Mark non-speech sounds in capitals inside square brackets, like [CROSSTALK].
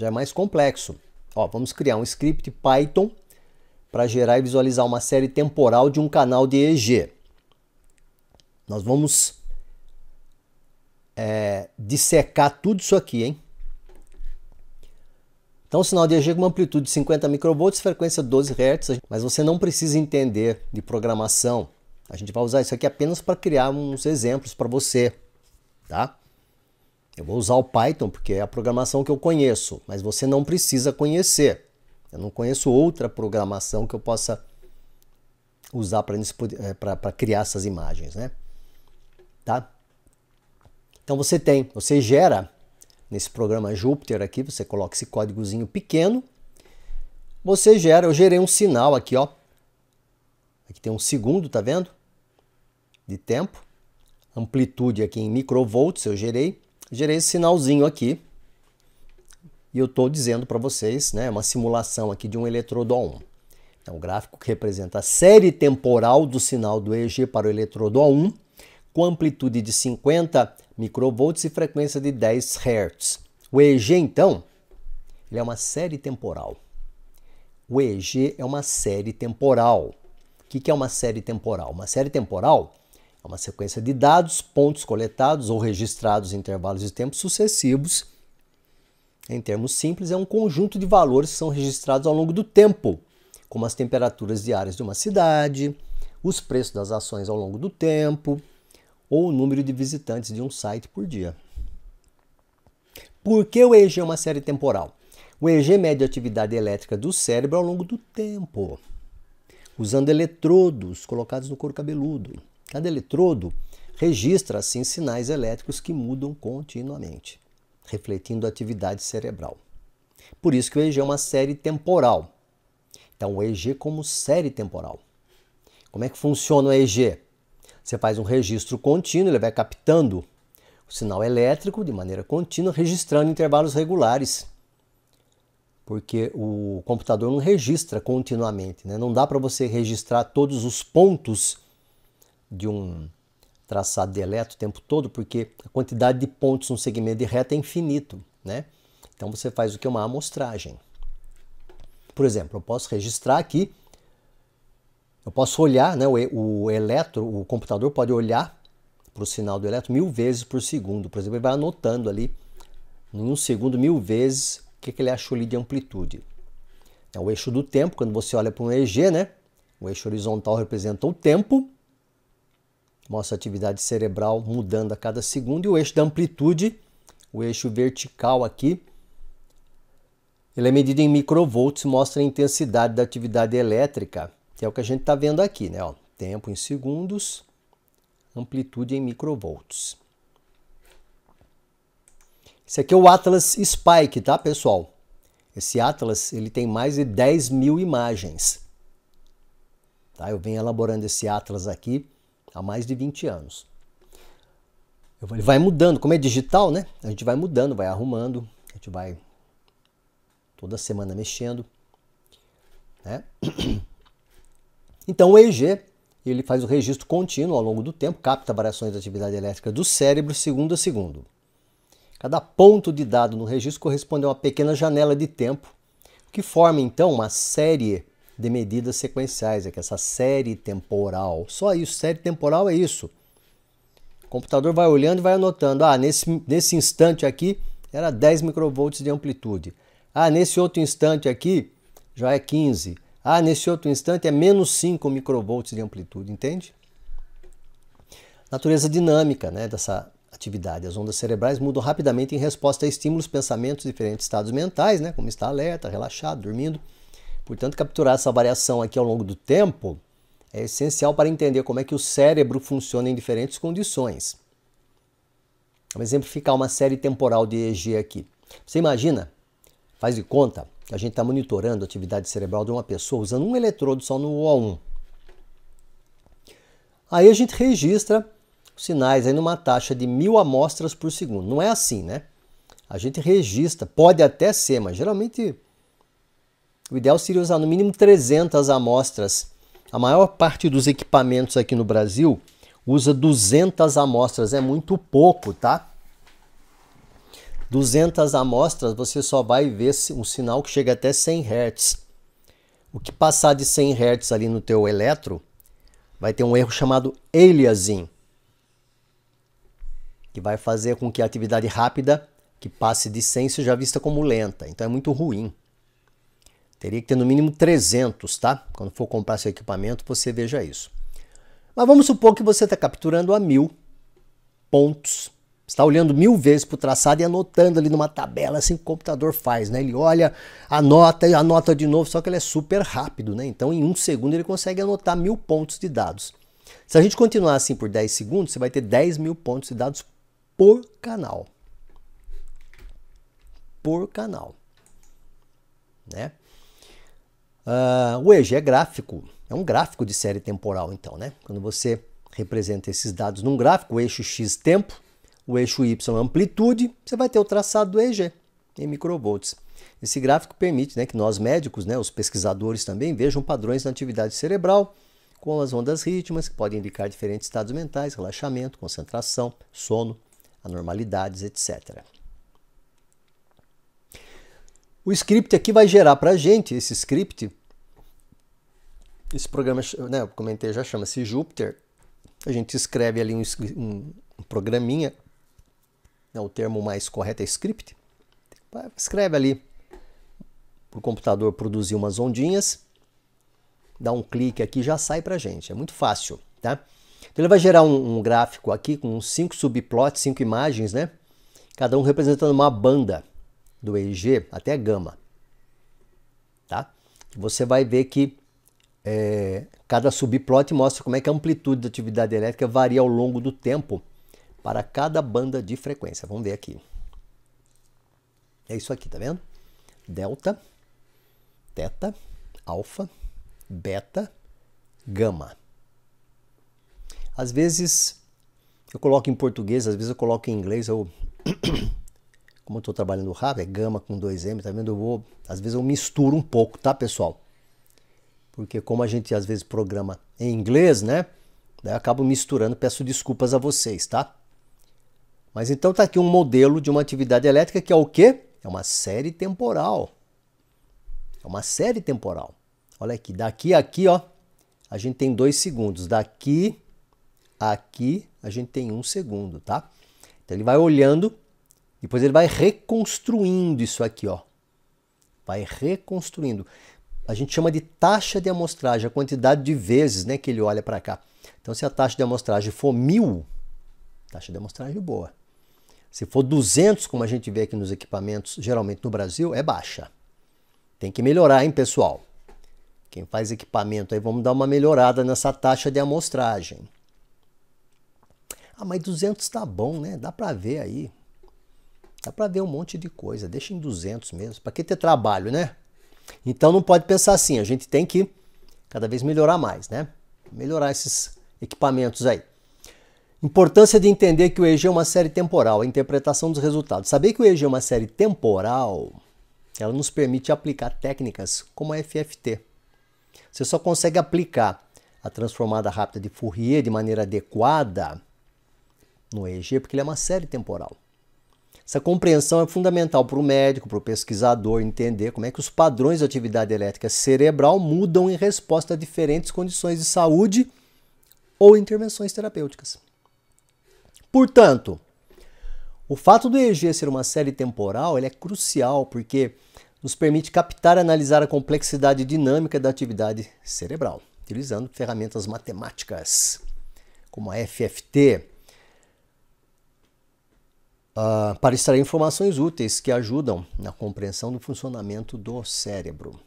já é mais complexo. Ó, vamos criar um script Python para gerar e visualizar uma série temporal de um canal de EG. Nós vamos é, dissecar tudo isso aqui, hein? Então, sinal de EG com uma amplitude de 50 microvolts, frequência 12 Hz, mas você não precisa entender de programação. A gente vai usar isso aqui apenas para criar uns exemplos para você, tá? Eu vou usar o Python porque é a programação que eu conheço, mas você não precisa conhecer. Eu não conheço outra programação que eu possa usar para eh, criar essas imagens, né? Tá? Então você tem, você gera nesse programa Jupyter aqui, você coloca esse códigozinho pequeno, você gera, eu gerei um sinal aqui, ó. Aqui tem um segundo, tá vendo? De tempo. Amplitude aqui em microvolts eu gerei gerei esse sinalzinho aqui. E eu estou dizendo para vocês, né, uma simulação aqui de um eletrodo A1. É um gráfico que representa a série temporal do sinal do EG para o eletrodo A1, com amplitude de 50 microvolts e frequência de 10 Hz. O EG, então, ele é uma série temporal. O EG é uma série temporal. O que é uma série temporal? Uma série temporal uma sequência de dados, pontos coletados ou registrados em intervalos de tempo sucessivos. Em termos simples, é um conjunto de valores que são registrados ao longo do tempo, como as temperaturas diárias de uma cidade, os preços das ações ao longo do tempo ou o número de visitantes de um site por dia. Por que o EEG é uma série temporal? O EEG mede a atividade elétrica do cérebro ao longo do tempo, usando eletrodos colocados no couro cabeludo. Cada eletrodo registra assim sinais elétricos que mudam continuamente, refletindo a atividade cerebral. Por isso que o EEG é uma série temporal. Então o EEG como série temporal. Como é que funciona o EEG? Você faz um registro contínuo, ele vai captando o sinal elétrico de maneira contínua, registrando intervalos regulares. Porque o computador não registra continuamente, né? não dá para você registrar todos os pontos de um traçado de eletro o tempo todo, porque a quantidade de pontos num segmento de reta é infinito, né? Então você faz o que? Uma amostragem. Por exemplo, eu posso registrar aqui, eu posso olhar, né, o, o eletro, o computador pode olhar para o sinal do eletro mil vezes por segundo. Por exemplo, ele vai anotando ali, em um segundo, mil vezes, o que, que ele achou ali de amplitude. É o eixo do tempo, quando você olha para um EG, né? O eixo horizontal representa o tempo, a atividade cerebral mudando a cada segundo. E o eixo da amplitude, o eixo vertical aqui, ele é medido em microvolts, mostra a intensidade da atividade elétrica, que é o que a gente está vendo aqui, né? Ó, tempo em segundos, amplitude em microvolts. Esse aqui é o Atlas Spike, tá, pessoal? Esse Atlas ele tem mais de 10 mil imagens. Tá? Eu venho elaborando esse Atlas aqui há mais de 20 anos. Ele vai mudando, como é digital, né? A gente vai mudando, vai arrumando, a gente vai toda semana mexendo, né? [CLEARS THROAT] Então o EEG, ele faz o registro contínuo ao longo do tempo, capta variações da atividade elétrica do cérebro segundo a segundo. Cada ponto de dado no registro corresponde a uma pequena janela de tempo, que forma então uma série de medidas sequenciais, é que essa série temporal. Só isso, série temporal é isso. O computador vai olhando e vai anotando. Ah, nesse, nesse instante aqui era 10 microvolts de amplitude. Ah, nesse outro instante aqui já é 15. Ah, nesse outro instante é menos 5 microvolts de amplitude, entende? Natureza dinâmica né, dessa atividade. As ondas cerebrais mudam rapidamente em resposta a estímulos, pensamentos, diferentes estados mentais, né, como estar alerta, relaxado, dormindo Portanto, capturar essa variação aqui ao longo do tempo é essencial para entender como é que o cérebro funciona em diferentes condições. Vamos exemplificar uma série temporal de EEG aqui. Você imagina, faz de conta, que a gente está monitorando a atividade cerebral de uma pessoa usando um eletrodo só no O1. Aí a gente registra os sinais em uma taxa de mil amostras por segundo. Não é assim, né? A gente registra, pode até ser, mas geralmente o ideal seria usar no mínimo 300 amostras. A maior parte dos equipamentos aqui no Brasil usa 200 amostras, é muito pouco, tá? 200 amostras você só vai ver um sinal que chega até 100 Hz. O que passar de 100 Hz ali no teu eletro, vai ter um erro chamado aliasing, que vai fazer com que a atividade rápida que passe de 100 seja vista como lenta, então é muito ruim. Teria que ter no mínimo 300, tá? Quando for comprar seu equipamento, você veja isso. Mas vamos supor que você está capturando a mil pontos. está olhando mil vezes para o traçado e anotando ali numa tabela, assim que o computador faz, né? Ele olha, anota e anota de novo, só que ele é super rápido, né? Então em um segundo ele consegue anotar mil pontos de dados. Se a gente continuar assim por 10 segundos, você vai ter 10 mil pontos de dados por canal. Por canal. Né? Uh, o EG é gráfico, é um gráfico de série temporal, então, né? Quando você representa esses dados num gráfico, o eixo X tempo, o eixo Y é amplitude, você vai ter o traçado do EG em microvolts. Esse gráfico permite né, que nós médicos, né, os pesquisadores também, vejam padrões na atividade cerebral, com as ondas ritmas, que podem indicar diferentes estados mentais, relaxamento, concentração, sono, anormalidades, etc. O script aqui vai gerar para a gente, esse script esse programa, né, eu comentei já, chama-se Júpiter. A gente escreve ali um, um, um programinha, né, o termo mais correto é script. Escreve ali para o computador produzir umas ondinhas, dá um clique aqui já sai para gente. É muito fácil, tá? Então ele vai gerar um, um gráfico aqui com cinco subplots, cinco imagens, né? Cada um representando uma banda do EG até gama, tá? Você vai ver que é, cada subplot mostra como é que a amplitude da atividade elétrica varia ao longo do tempo para cada banda de frequência. Vamos ver aqui. É isso aqui, tá vendo? Delta, teta, alfa, beta, gama. Às vezes eu coloco em português, às vezes eu coloco em inglês, eu [COUGHS] como eu estou trabalhando rápido, é gama com 2M, tá vendo? Eu vou, às vezes eu misturo um pouco, tá, pessoal? porque como a gente às vezes programa em inglês, né? Daí eu acabo misturando, peço desculpas a vocês, tá? Mas então tá aqui um modelo de uma atividade elétrica que é o quê? É uma série temporal. É uma série temporal. Olha aqui, daqui a aqui, ó, a gente tem dois segundos. Daqui a aqui, a gente tem um segundo, tá? Então ele vai olhando, depois ele vai reconstruindo isso aqui, ó. Vai reconstruindo a gente chama de taxa de amostragem, a quantidade de vezes né, que ele olha para cá. Então, se a taxa de amostragem for mil, taxa de amostragem boa. Se for 200, como a gente vê aqui nos equipamentos, geralmente no Brasil, é baixa. Tem que melhorar, hein, pessoal? Quem faz equipamento aí, vamos dar uma melhorada nessa taxa de amostragem. Ah, mas 200 está bom, né? Dá para ver aí. Dá para ver um monte de coisa. Deixa em 200 mesmo. Para que ter trabalho, né? Então não pode pensar assim, a gente tem que cada vez melhorar mais, né? Melhorar esses equipamentos aí. Importância de entender que o EG é uma série temporal, a interpretação dos resultados. Saber que o EG é uma série temporal, ela nos permite aplicar técnicas como a FFT. Você só consegue aplicar a transformada rápida de Fourier de maneira adequada no EG porque ele é uma série temporal. Essa compreensão é fundamental para o médico, para o pesquisador entender como é que os padrões de atividade elétrica cerebral mudam em resposta a diferentes condições de saúde ou intervenções terapêuticas. Portanto, o fato do EEG ser uma série temporal é crucial porque nos permite captar e analisar a complexidade dinâmica da atividade cerebral, utilizando ferramentas matemáticas como a FFT, ah, para extrair informações úteis que ajudam na compreensão do funcionamento do cérebro.